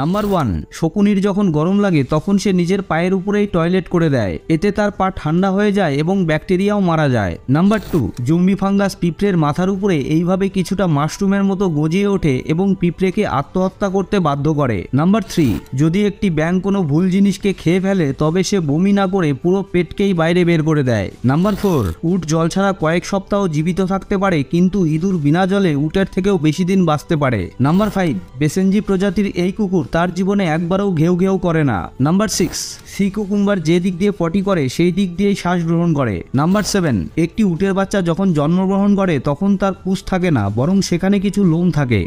number one শকুনির যখন গরম লাগে তখন সে নিজের পায়ের উপরেই টয়লেট করে দেয় এতে তার পা ঠান্ডা হয়ে যায় এবং ব্যাকটেরিয়াও মারা যায় নাম্বার টু জুম্বি ফাঙ্গাস পিঁপড়ের মাথার উপরে এইভাবে কিছুটা মাশরুমের মতো গজিয়ে ওঠে এবং পিঁপড়েকে আত্মহত্যা করতে বাধ্য করে নাম্বার থ্রি যদি একটি ব্যাং কোনো ভুল জিনিসকে খেয়ে ফেলে তবে সে বমি না করে পুরো পেটকেই বাইরে বের করে দেয় নাম্বার ফোর উট জল ছাড়া কয়েক সপ্তাহ জীবিত থাকতে পারে কিন্তু ইঁদুর বিনা জলে উটের থেকেও বেশি দিন বাঁচতে পারে নাম্বার ফাইভ বেসেঞ্জি প্রজাতির এই কুকুর কুকুর তার জীবনে একবারও ঘেউ ঘেউ করে না নাম্বার সিক্স সি কুকুম্বার যে দিক দিয়ে পটি করে সেই দিক দিয়ে শ্বাস গ্রহণ করে নাম্বার সেভেন একটি উটের বাচ্চা যখন জন্মগ্রহণ করে তখন তার পুষ থাকে না বরং সেখানে কিছু লোম থাকে